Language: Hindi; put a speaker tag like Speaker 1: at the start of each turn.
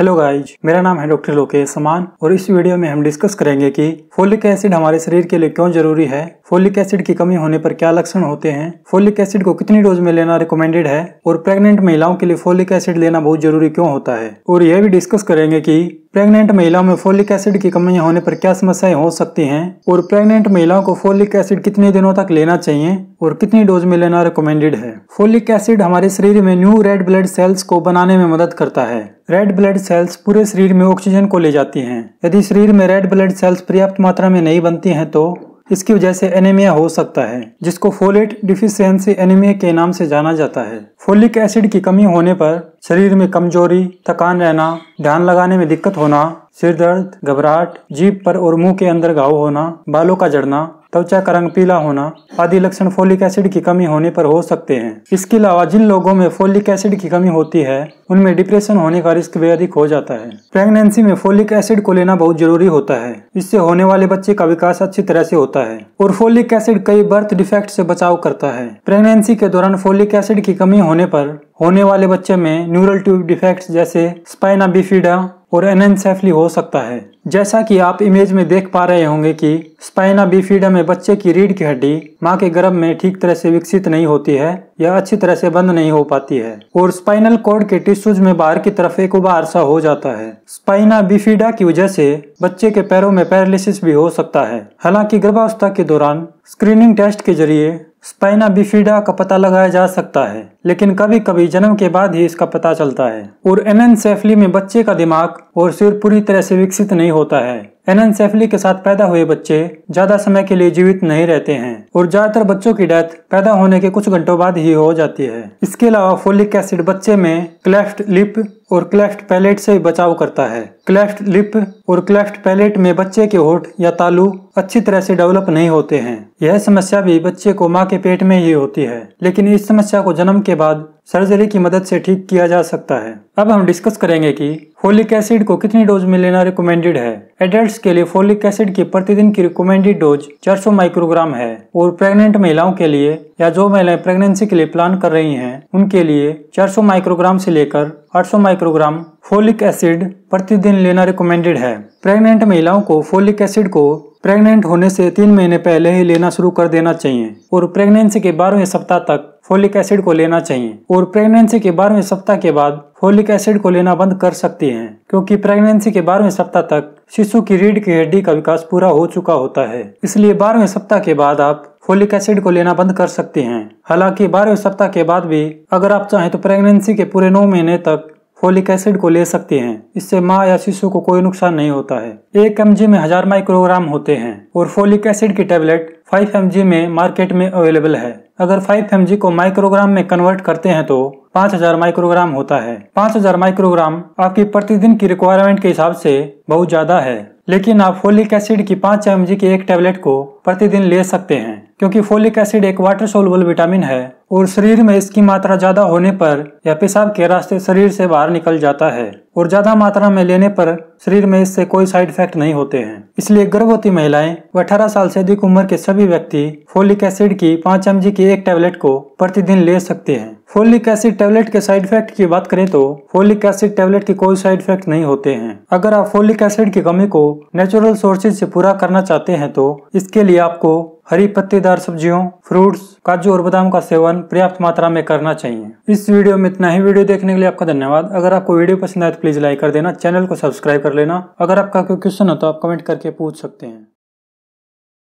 Speaker 1: हेलो गाइज मेरा नाम है डॉक्टर लोकेश समान और इस वीडियो में हम डिस्कस करेंगे कि फोलिक एसिड हमारे शरीर के लिए क्यों जरूरी है फोलिक एसिड की कमी होने पर क्या लक्षण होते हैं फोलिक एसिड को कितनी डोज में लेना रिकमेंडेड है और प्रेग्नेंट महिलाओं के लिए फोलिक एसिड लेना बहुत जरूरी क्यों होता है और यह भी डिस्कस करेंगे की प्रेग्नेंट महिलाओं में फोलिक एसिड की कमी होने पर क्या समस्याएं हो सकती हैं और प्रेग्नेंट महिलाओं को फोलिक एसिड कितने दिनों तक लेना चाहिए और कितनी डोज में लेना रिकमेंडेड है फोलिक एसिड हमारे शरीर में न्यू रेड ब्लड सेल्स को बनाने में मदद करता है रेड ब्लड सेल्स पूरे शरीर में ऑक्सीजन को ले जाती हैं यदि शरीर में रेड ब्लड सेल्स पर्याप्त मात्रा में नहीं बनती हैं तो इसकी वजह से एनीमिया हो सकता है जिसको फोलेट डिफिशियंसी एनीमिया के नाम से जाना जाता है फोलिक एसिड की कमी होने पर शरीर में कमजोरी थकान रहना ध्यान लगाने में दिक्कत होना सिर दर्द घबराहट जीप पर और मुंह के अंदर घाव होना बालों का जड़ना त्वचा का रंग पीला होना आदि लक्षण फोलिक एसिड की कमी होने पर हो सकते हैं इसके अलावा जिन लोगों में फोलिक एसिड की कमी होती है उनमें डिप्रेशन होने का रिस्क भी अधिक हो जाता है प्रेगनेंसी में फोलिक एसिड को लेना बहुत जरूरी होता है इससे होने वाले बच्चे का विकास अच्छी तरह से होता है और फोलिक एसिड कई बर्थ डिफेक्ट से बचाव करता है प्रेगनेंसी के दौरान फोलिक एसिड की कमी होने पर होने वाले बच्चे में न्यूरल ट्यूब डिफेक्ट्स जैसे स्पाइना बिफिडा और एनसेफली हो सकता है जैसा कि आप इमेज में देख पा रहे होंगे कि स्पाइना बिफिडा में बच्चे की रीढ़ की हड्डी मां के गर्भ में ठीक तरह से विकसित नहीं होती है या अच्छी तरह से बंद नहीं हो पाती है और स्पाइनल कोड के टिश्यूज में बाहर की तरफ एक उबार सा हो जाता है स्पाइना बिफिडा की वजह से बच्चे के पैरों में पैरालिसिस भी हो सकता है हालांकि गर्भावस्था के दौरान स्क्रीनिंग टेस्ट के जरिए स्पाइना बिफिडा का पता लगाया जा सकता है लेकिन कभी कभी जन्म के बाद ही इसका पता चलता है और एनएनसेफली में बच्चे का दिमाग और सिर पूरी तरह से विकसित नहीं होता है एनएनसेफली के साथ पैदा हुए बच्चे ज्यादा समय के लिए जीवित नहीं रहते हैं और ज्यादातर बच्चों की डेथ पैदा होने के कुछ घंटों बाद ही हो जाती है इसके अलावा फोलिक एसिड बच्चे में क्लेफ्ट लिप और क्लेफ्ट पैलेट से बचाव करता है क्लेफ्ट लिप और क्लेफ्ट पैलेट में बच्चे के होठ या तालू अच्छी तरह से डेवलप नहीं होते हैं यह समस्या भी बच्चे को माँ के पेट में ही होती है लेकिन इस समस्या को जन्म के बाद सर्जरी की मदद से ठीक किया जा सकता है अब हम डिस्कस करेंगे कि फोलिक एसिड को कितनी डोज में लेना रिकमेंडेड है एडल्ट्स के लिए फोलिक एसिड की प्रतिदिन की रिकमेंडेड डोज 400 माइक्रोग्राम है और प्रेग्नेंट महिलाओं के लिए या जो महिलाएं प्रेगनेंसी के लिए प्लान कर रही हैं उनके लिए 400 माइक्रोग्राम से लेकर 800 माइक्रोग्राम फोलिक एसिड प्रतिदिन लेना रिकमेंडेड है प्रेग्नेंट महिलाओं को फोलिक एसिड को प्रेग्नेंट होने से तीन महीने पहले ही लेना शुरू कर देना चाहिए और प्रेगनेंसी के बारहवें सप्ताह तक फोलिक एसिड को लेना चाहिए और प्रेगनेंसी के बारहवें सप्ताह के बाद फोलिक एसिड को लेना बंद कर सकती हैं क्योंकि प्रेगनेंसी के बारहवें सप्ताह तक शिशु की रीढ़ की हड्डी का विकास पूरा हो चुका होता है इसलिए बारहवें सप्ताह के बाद आप फोलिक एसिड को लेना बंद कर सकती हैं हालांकि बारहवें सप्ताह के बाद भी अगर आप चाहें तो प्रेगनेंसी के पूरे नौ महीने तक फोलिक एसिड को ले सकते हैं इससे माँ या शिशु को कोई नुकसान नहीं होता है एक एम में हजार माइक्रोग्राम होते हैं और फोलिक एसिड की टेबलेट फाइव एम में मार्केट में अवेलेबल है अगर फाइव एम को माइक्रोग्राम में कन्वर्ट करते हैं तो 5000 माइक्रोग्राम होता है 5000 माइक्रोग्राम आपकी प्रतिदिन की रिक्वायरमेंट के हिसाब से बहुत ज्यादा है लेकिन आप फोलिक एसिड की पाँच एम की एक टेबलेट को प्रतिदिन ले सकते हैं क्योंकि फोलिक एसिड एक वाटर सोलबल विटामिन है और शरीर में इसकी मात्रा ज्यादा होने पर यह पेशाब के रास्ते शरीर से बाहर निकल जाता है और ज्यादा मात्रा में लेने पर शरीर में इससे कोई साइड इफेक्ट नहीं होते हैं इसलिए गर्भवती महिलाएं व अठारह साल से अधिक उम्र के सभी व्यक्ति फोलिक एसिड की पाँच एम की एक टैबलेट को प्रतिदिन ले सकते हैं फोलिक एसिड टैबलेट के साइड इफेक्ट की बात करें तो फोलिक एसिड टैबलेट के कोई साइड इफेक्ट नहीं होते हैं अगर आप फोलिक एसिड की कमी को नेचुरल सोर्सेज से पूरा करना चाहते हैं तो इसके लिए आपको हरी पत्तेदार सब्जियों फ्रूट्स काजू और बादाम का सेवन पर्याप्त मात्रा में करना चाहिए इस वीडियो में इतना ही वीडियो देखने के लिए आपका धन्यवाद अगर आपको वीडियो पसंद आए तो प्लीज लाइक कर देना चैनल को सब्सक्राइब कर लेना अगर आपका कोई क्वेश्चन हो तो आप कमेंट करके पूछ सकते हैं